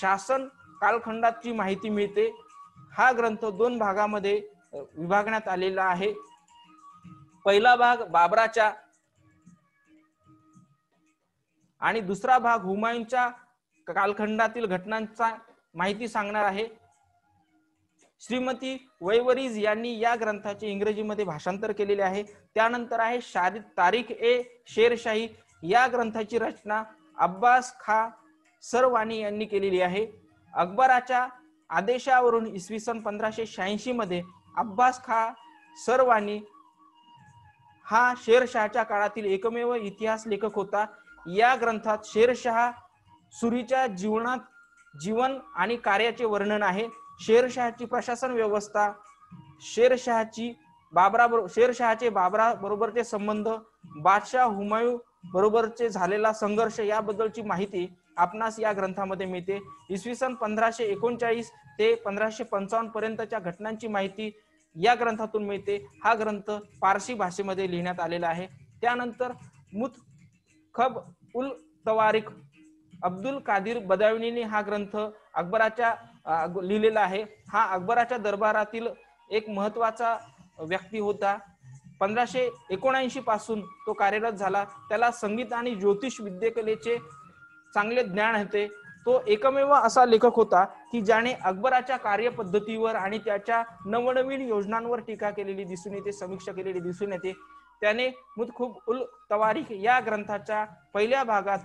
S1: शासन कालखंडाची माहिती मिळते हा ग्रंथ दोन भागामध्ये विभागण्यात आलेला आहे पहिला भाग बाबराच्या आणि दुसरा भाग हुमायूनच्या कालखंडातील घटनांचा माहिती सांगणार आहे श्रीमती वैवरीज यांनी या ग्रंथाचे इंग्रजीमध्ये भाषांतर केलेले आहे त्यानंतर आहे शारी तारीख ए शेरशाही या ग्रंथाची रचना अब्बास खा सरवानी यांनी केलेली आहे अकबराच्या आदेशावरून इसवी सन पंधराशे शहाऐंशी मध्ये अब्बास खा सरवानी हा शेरशहाच्या काळातील एकमेव इतिहास लेखक होता या ग्रंथात शेरशहा सुरीच्या जीवनात जीवन आणि कार्याचे वर्णन आहे शेरशहाची प्रशासन व्यवस्था शेरशहाची बाबरा शेरशहाचे बाबरा बरोबरचे संबंध बादशाह हुमायू बरोबरचे झालेला संघर्ष याबद्दलची माहिती आपणास या ग्रंथामध्ये मिळते इसवी सन पंधराशे एकोणचाळीस ते पंधराशे पंचावन्न पर्यंतच्या घटनांची माहिती या ग्रंथातून मिळते हा ग्रंथ पारशी भाषेमध्ये लिहिण्यात आलेला आहे त्यानंतर मुत खब उल तवारिक अब्दुल कादिर बदावणीने हा ग्रंथ अकबराच्या लिहिलेला आहे हा अकबराच्या दरबारातील एक महत्वाचा व्यक्ती होता पंधराशे एकोणऐंशी पासून तो कार्यरत झाला त्याला संगीत आणि ज्योतिष विद्यकलेचे चांगले ज्ञान होते तो एकमेव असा लेखक होता की ज्याने अकबराच्या कार्यपद्धतीवर आणि त्याच्या नवनवीन योजनांवर टीका केलेली दिसून येते समीक्षा केलेली दिसून येते त्याने मुदखुब उल तवारीख या ग्रंथाच्या पहिल्या भागात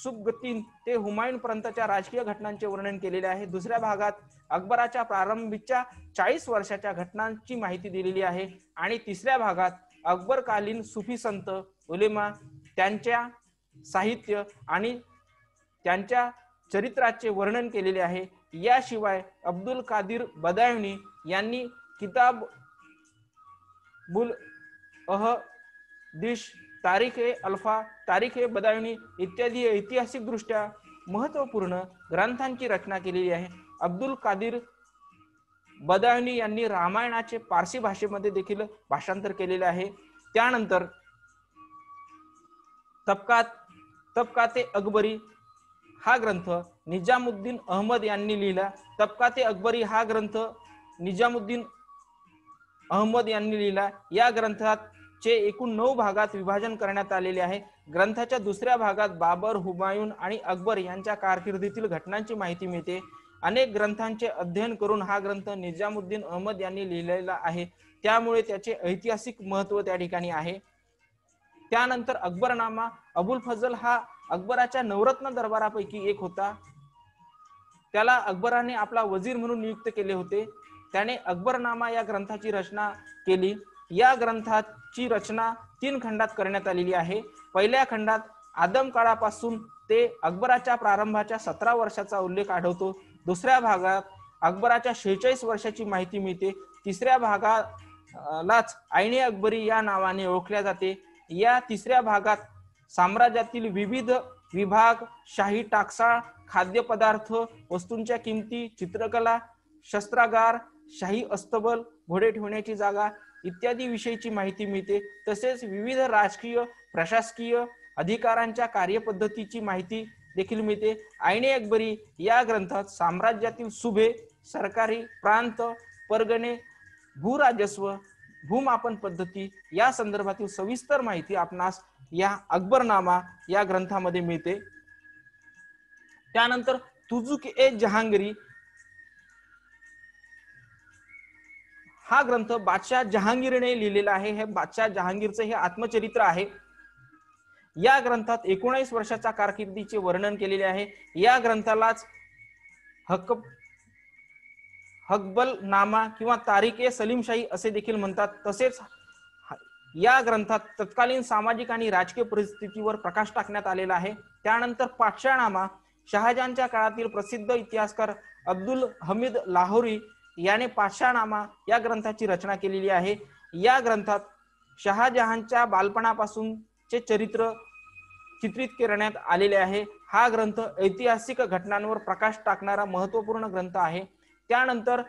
S1: सुबगतीन ते हुमायून पर्यंतच्या राजकीय घटनांचे वर्णन केलेले आहे दुसऱ्या भागात अकबराच्या प्रारंभीच्या चाळीस वर्षाच्या घटनांची माहिती दिलेली आहे आणि तिसऱ्या भागात अकबरकालीन सुफी संत उलेमा त्यांच्या साहित्य आणि त्यांच्या चरित्राचे वर्णन केलेले आहे याशिवाय अब्दुल कादिर बदायनी यांनी किताब बुल अह दिश तारीख ए अल्फा तारीख ए बदायनी इत्यादी ऐतिहासिकदृष्ट्या महत्त्वपूर्ण ग्रंथांची रचना केलेली आहे अब्दुल कादिर बदायनी यांनी रामायणाचे पारसी भाषेमध्ये देखील भाषांतर केलेले आहे त्यानंतर तबकात तबकाते अकबरी हा ग्रंथ निजामुद्दीन अहमद यांनी लिहिला तबकाते अकबरी हा ग्रंथ निजामुद्दीन अहमद यांनी लिहिला या ग्रंथात चे एकूण नऊ भागात विभाजन करण्यात आलेले आहे ग्रंथाच्या दुसऱ्या भागात बाबर हुमायून आणि अकबर यांच्या कारकिर्दीतील घटनांची माहिती मिळते अनेक ग्रंथांचे अध्ययन करून हा ग्रंथ निजामुद्दीन अहमद यांनी लिहिलेला आहे त्यामुळे त्याचे ऐतिहासिक महत्व त्या ठिकाणी आहे त्यानंतर अकबरनामा अबुल फजल हा अकबराच्या नवरत्न दरबारापैकी एक होता त्याला अकबराने आपला वजीर म्हणून नियुक्त केले होते त्याने अकबरनामा या ग्रंथाची रचना केली या ग्रंथाची रचना तीन खंडात करण्यात आलेली आहे पहिल्या खंडात आदम काळापासून ते अकबराच्या प्रारंभाच्या सतरा वर्षाचा उल्लेख आढळतो दुसऱ्या भागात अकबराच्या शेहेचाळीस वर्षाची माहिती मिळते तिसऱ्या भागालाच आईने अकबरी या नावाने ओळखल्या जाते या तिसऱ्या भागात साम्राज्यातील विविध विभाग शाही टाकसाळ खाद्यपदार्थ वस्तूंच्या किमती चित्रकला शस्त्रागार शाही अस्तबल घोडे ठेवण्याची जागा इत्यादी विषयीची माहिती मिळते तसेच विविध राजकीय प्रशासकीय अधिकारांच्या कार्यपद्धतीची माहिती देखील मिळते आईने अकबरी या ग्रंथात साम्राज्यातील सुभे सरकारी प्रांत परगणे भूराजस्व भूमापन पद्धती या संदर्भातील सविस्तर माहिती आपणास या अकबरनामा या ग्रंथामध्ये मिळते त्यानंतर तुजुक ए जहांगीरी हा ग्रंथ बादशाह जहांगीरने लिहिलेला आहे हे बादशाह जहांगीरचं हे आत्मचरित्र आहे या ग्रंथात एकोणीस वर्षाच्या कारकिर्दीचे वर्णन केलेले आहे या ग्रंथालाच हक हकबल नामा किंवा तारीख ए सलीमशाही असे देखील म्हणतात तसेच या ग्रंथात तत्कालीन सामाजिक आणि राजकीय परिस्थितीवर प्रकाश टाकण्यात आलेला आहे त्यानंतर नामा शहाजांच्या काळातील प्रसिद्ध इतिहासकार अब्दुल हमीद लाहोरी याने पाषाणामा या ग्रंथाची रचना केलेली आहे या ग्रंथात शहाजहानच्या बालपणापासून चरित्र चित्रित करण्यात आलेले आहे हा ग्रंथ ऐतिहासिक घटनांवर प्रकाश टाकणारा महत्वपूर्ण ग्रंथ आहे त्यानंतर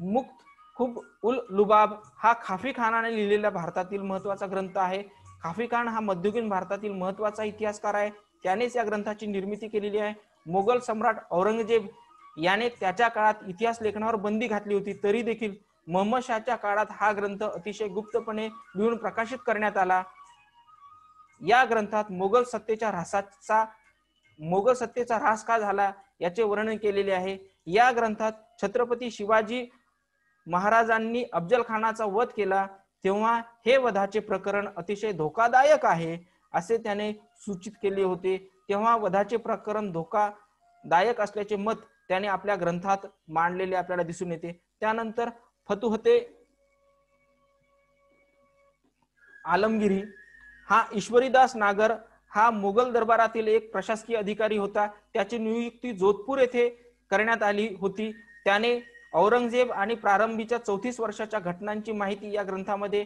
S1: मुक्त खूप उल लुबाब हा खाफी खानाने लिहिलेला भारतातील महत्वाचा ग्रंथ आहे खाफी खान हा मध्ययुगीन भारतातील महत्वाचा इतिहासकार आहे त्यानेच या ग्रंथाची निर्मिती केलेली आहे मोगल सम्राट औरंगजेब याने त्याच्या काळात इतिहास लेखनावर बंदी घातली होती तरी देखील मोहम्मद शहाच्या काळात हा ग्रंथ अतिशय गुप्तपणे लिहून प्रकाशित करण्यात आला या ग्रंथात मोगल सत्तेच्या ऱ्हासाचा मोगल सत्तेचा ऱ्हास का झाला याचे वर्णन केलेले आहे या ग्रंथात छत्रपती शिवाजी महाराजांनी अफजल खानाचा वध केला तेव्हा हे वधाचे प्रकरण अतिशय धोकादायक आहे असे त्याने सूचित केले होते तेव्हा वधाचे प्रकरण धोकादायक असल्याचे मत त्याने आपल्या ग्रंथात मांडलेले आपल्याला दिसून येते त्यानंतर फतुहते आलमगिरी हा ईश्वरीदास नागर हा मुघल दरबारातील एक प्रशासकीय अधिकारी होता त्याची नियुक्ती जोधपूर येथे करण्यात आली होती त्याने औरंगजेब आणि प्रारंभीच्या चौतीस वर्षाच्या घटनांची माहिती या ग्रंथामध्ये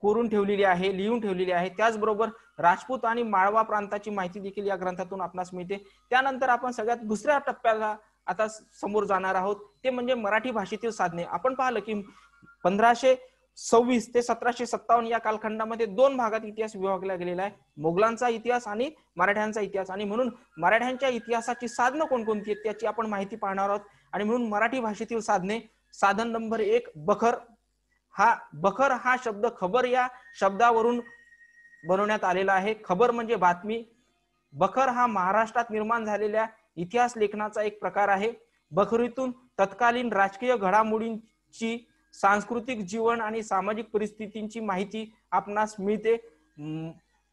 S1: कोरून ठेवलेली आहे लिहून ठेवलेली आहे त्याचबरोबर राजपूत आणि माळवा प्रांताची माहिती देखील या ग्रंथातून आपणास मिळते त्यानंतर आपण सगळ्यात दुसऱ्या टप्प्याला आता समोर जाणार आहोत ते म्हणजे मराठी भाषेतील साधने आपण पाहिलं की पंधराशे सव्वीस ते सतराशे सत्तावन्न या कालखंडामध्ये दोन भागात इतिहास विभागला गेलेला आहे मुघलांचा इतिहास आणि मराठ्यांचा इतिहास आणि म्हणून मराठ्यांच्या इतिहासाची साधनं कोणकोणती आहेत त्याची आपण माहिती पाहणार आहोत आणि म्हणून मराठी भाषेतील साधने साधन नंबर एक बखर हा बखर हा शब्द खबर या शब्दावरून बनवण्यात आलेला आहे खबर म्हणजे बातमी बखर हा महाराष्ट्रात निर्माण झालेल्या इतिहास लेखनाचा एक प्रकार आहे बखरीतून तत्कालीन राजकीय घडामोडींची सांस्कृतिक जीवन आणि सामाजिक परिस्थितींची माहिती आपणास मिळते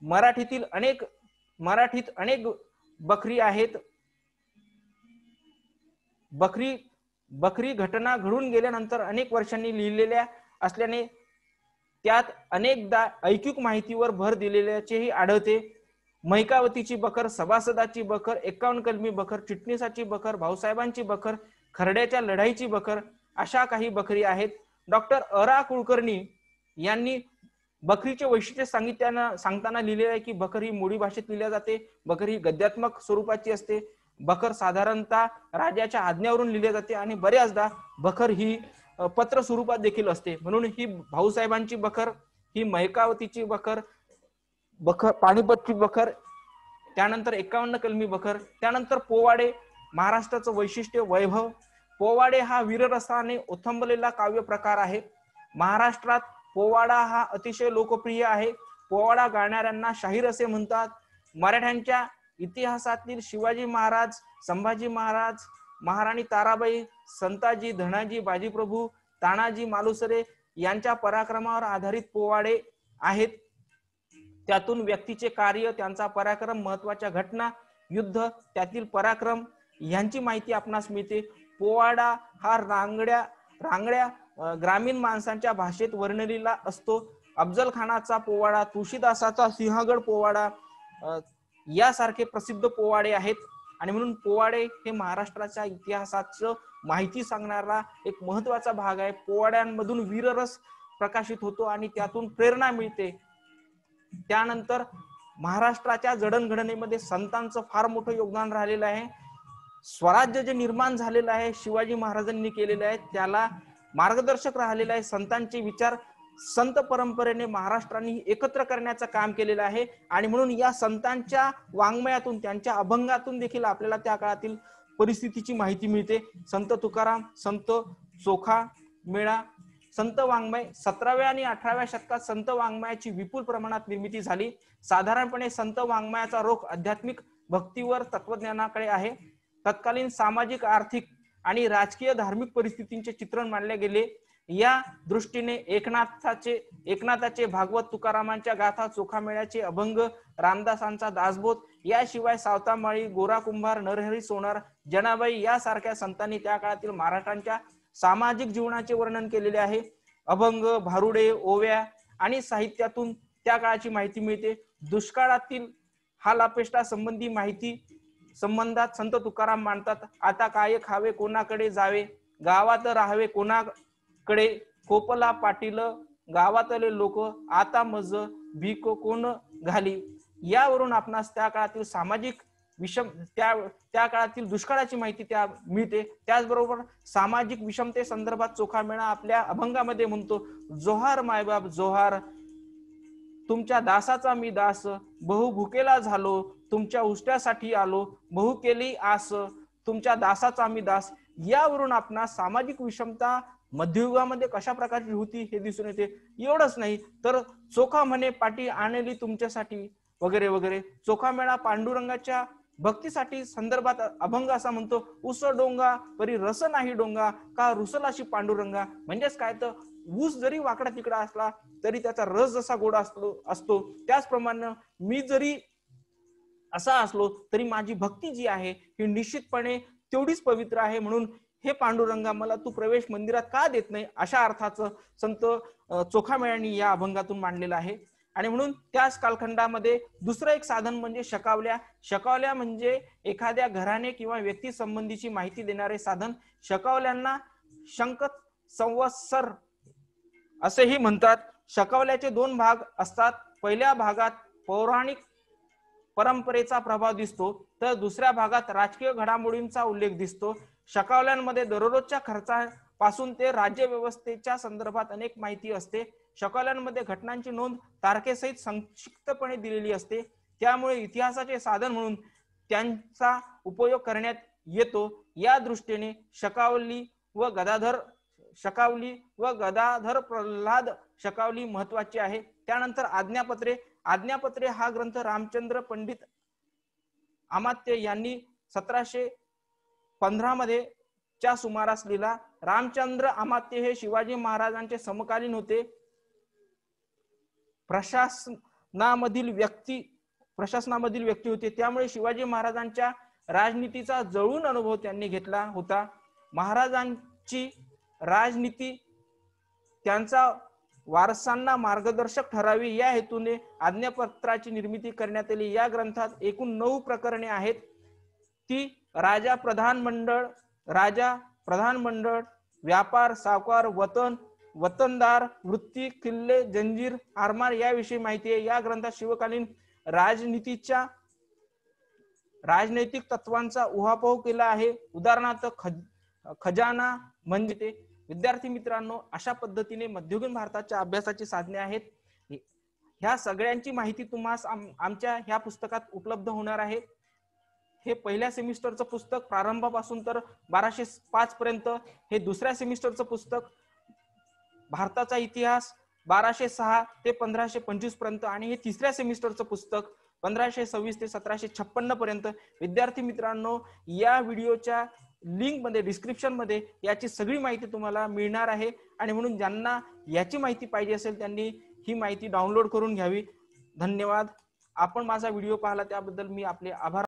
S1: मराठीतील अनेक मराठीत अनेक बखरी आहेत बखरी बखरी घटना घडून गेल्यानंतर अनेक वर्षांनी लिहिलेल्या असल्याने त्यात अनेकदा ऐकिक माहितीवर भर दिलेल्याचेही आढळते मैकावतीची बखर सभासदाची बखर एकावन्न कलमी बखर चिटणीसाची बखर भाऊसाहेबांची बखर खरड्याच्या लढाईची बखर अशा काही बखरी आहेत डॉक्टर अरा कुलकर्णी यांनी बकरीचे वैशिष्ट्य सांगितल्यानं सांगताना लिहिले आहे की बखर ही मोडी भाषेत लिहिल्या जाते बखर ही गद्यात्मक स्वरूपाची असते बखर साधारणतः राजाच्या आज्ञावरून लिहिल्या जाते आणि बऱ्याचदा बखर ही पत्र स्वरूपात देखील असते म्हणून ही भाऊसाहेबांची बखर ही मयकावतीची बखर बखर पाणीपतची बखर त्यानंतर एकावन्न कलमी बखर त्यानंतर पोवाडे महाराष्ट्राचं वैशिष्ट्य वैभव पोवाडे हा वीररसाने ओथंबलेला काव्य प्रकार आहे महाराष्ट्रात पोवाडा हा अतिशय लोकप्रिय आहे पोवाडा गाणाऱ्यांना शाहीर असे म्हणतात मराठ्यांच्या इतिहासातील शिवाजी महाराज संभाजी महाराज महाराणी ताराबाई संताजी धनाजी बाजीप्रभू तानाजी मालुसरे यांच्या पराक्रमावर आधारित पोवाडे आहेत त्यातून व्यक्तीचे कार्य त्यांचा पराक्रम महत्वाच्या घटना युद्ध त्यातील पराक्रम यांची माहिती आपणास मिळते पोवाडा हा रांगड्या रांगड्या ग्रामीण माणसांच्या भाषेत वर्णलेला असतो अफजल खानाचा पोवाडा तुळशीदासाचा सिंहगड पोवाडा यासारखे प्रसिद्ध पोवाडे आहेत आणि म्हणून पोवाडे हे महाराष्ट्राच्या इतिहासाचं माहिती सांगणारा एक महत्वाचा भाग आहे पोवाड्यांमधून वीररस प्रकाशित होतो आणि त्यातून प्रेरणा मिळते त्यानंतर महाराष्ट्राच्या जडणघडणीमध्ये संतांचं फार मोठं योगदान राहिलेलं आहे स्वराज्य जे निर्माण झालेलं आहे शिवाजी महाराजांनी केलेलं आहे त्याला मार्गदर्शक राहिलेलं आहे संतांचे विचार संत परंपरेने महाराष्ट्राने एकत्र करण्याचं काम केलेलं आहे आणि म्हणून या संतांच्या वाङ्मयातून त्यांच्या अभंगातून देखील आपल्याला त्या काळातील परिस्थितीची माहिती मिळते संत तुकाराम संत चोखा मेळा संत वाङ्मय सतराव्या आणि अठराव्या शतकात संत वाङ्मयाची विपुल प्रमाणात निर्मिती झाली साधारणपणे संत वाङ्मयाचा रोख आध्यात्मिक भक्तीवर तत्वज्ञानाकडे आहे तत्कालीन सामाजिक आर्थिक आणि राजकीय धार्मिक परिस्थितींचे चित्रण मानले गेले या दृष्टीने एकनाथाचे एकनाथाचे भागवत तुकारामांच्या गाथा चोखामेळ्याचे अभंग रामदासांचा दासबोध याशिवाय सावतामाळी गोरा कुंभार नरहरी सोनार जनाबाई यासारख्या संतांनी त्या काळातील मराठांच्या सामाजिक जीवनाचे वर्णन केलेले आहे अभंग भारुडे ओव्या आणि साहित्यातून त्या काळाची माहिती मिळते दुष्काळातील हा लापेष्टा संबंधी माहिती संबंधात संत तुकाराम मांडतात आता काय खावे कोणाकडे जावे गावात राहावे कोणा कडे कोपला पाटील गावातले लोक आता मज भीक कोण घाली यावरून आपणास त्या काळातील सामाजिक विषम त्या त्या काळातील दुष्काळाची माहिती त्या मिळते त्याचबरोबर सामाजिक विषमते संदर्भात चोखा मेळा आपल्या अभंगामध्ये म्हणतो जोहार मायबाप जोहार तुमच्या दासाचा मी दास बहु भुकेला झालो तुमच्या उष्ट्यासाठी आलो बहु केली आस तुमच्या दासाचा मी दास यावरून आपण सामाजिक विषमता मध्ययुगामध्ये कशा प्रकारची होती हे दिसून येते एवढंच नाही तर चोखा म्हणे पाटी आणली तुमच्यासाठी वगैरे वगैरे चोखा मेळा पांडुरंगाच्या भक्तीसाठी संदर्भात अभंग असा म्हणतो उस डोंगा परी रस नाही डोंगा का रुसलाशी पांडुरंगा म्हणजेच काय तर ऊस जरी वाकडा तिकडा असला तरी त्याचा रस जसा गोडा असतो असतो त्याचप्रमाणे मी जरी असा असलो तरी माझी भक्ती जी आहे ही निश्चितपणे तेवढीच पवित्र आहे म्हणून हे पांडुरंगा मला तू प्रवेश मंदिरात का देत नाही अशा अर्थाचं संत चोखामेळांनी या अभंगातून मांडलेलं आहे आणि म्हणून त्याच कालखंडामध्ये दुसरं एक साधन म्हणजे शकावल्या शकावल्या म्हणजे एखाद्या घराने किंवा व्यक्ती संबंधीची माहिती देणारे साधन शकावल्यांना शंकत संवत्सर असेही म्हणतात शकावल्याचे दोन भाग असतात पहिल्या भागात पौराणिक परंपरेचा प्रभाव दिसतो तर दुसऱ्या भागात राजकीय घडामोडींचा उल्लेख दिसतो शकावल्यांमध्ये दररोजच्या खर्चापासून ते राज्य व्यवस्थेच्या संदर्भात अनेक माहिती असते शकावल्यांमध्ये घटनांची नोंद तारखेसहित संक्षिप्तपणे दिलेली असते त्यामुळे इतिहासाचे साधन म्हणून त्यांचा उपयोग करण्यात येतो या दृष्टीने शकावली व गदाधर शकावली व गदाधर प्रल्हाद शकावली महत्वाची आहे त्यानंतर आज्ञापत्रे आज्ञापत्रे हा ग्रंथ रामचंद्र पंडित अमात्य यांनी सतराशे पंधरामध्ये मध्ये च्या सुमारास लिहिला रामचंद्र अमात्य हे शिवाजी महाराजांचे समकालीन होते प्रशासनामधील व्यक्ती प्रशासनामधील व्यक्ती होते त्यामुळे शिवाजी महाराजांच्या राजनीतीचा जळून अनुभव त्यांनी घेतला होता महाराजांची राजनीती त्यांचा वारसांना मार्गदर्शक ठरावी या हेतूने आज्ञापत्राची निर्मिती करण्यात आली या ग्रंथात एकूण नऊ प्रकरणे आहेत ती राजा प्रधान मंडळ राजा प्रधान मंडळ व्यापार सावकार वतन वतनदार वृत्ती किल्ले जंजीर आरमार याविषयी माहिती आहे या ग्रंथात शिवकालीन राजनीतीच्या राजनैतिक तत्वांचा उहापोह केला आहे उदाहरणार्थ खज खजाना म्हणजे ते विद्यार्थी मित्रांनो अशा पद्धतीने मध्ययुगीन भारताच्या अभ्यासाची साधने आहेत ह्या सगळ्यांची माहिती तुम्हाला आमच्या ह्या पुस्तकात उपलब्ध होणार आहे हे पहिल्या सेमिस्टरचं पुस्तक प्रारंभापासून तर बाराशे पाच पर्यंत हे दुसऱ्या सेमिस्टरचं पुस्तक भारताचा इतिहास बाराशे सहा ते पंधराशे पंचवीस पर्यंत आणि हे तिसऱ्या सेमिस्टरचं पुस्तक पंधराशे सव्वीस ते सतराशे छप्पन्न पर्यंत विद्यार्थी मित्रांनो या व्हिडिओच्या लिंक मध्ये डिस्क्रिप्शन मध्ये याची सगळी माहिती तुम्हाला मिळणार आहे आणि म्हणून ज्यांना याची माहिती पाहिजे असेल त्यांनी ही माहिती डाउनलोड करून घ्यावी धन्यवाद आपण माझा व्हिडिओ पाहिला त्याबद्दल मी आपले आभार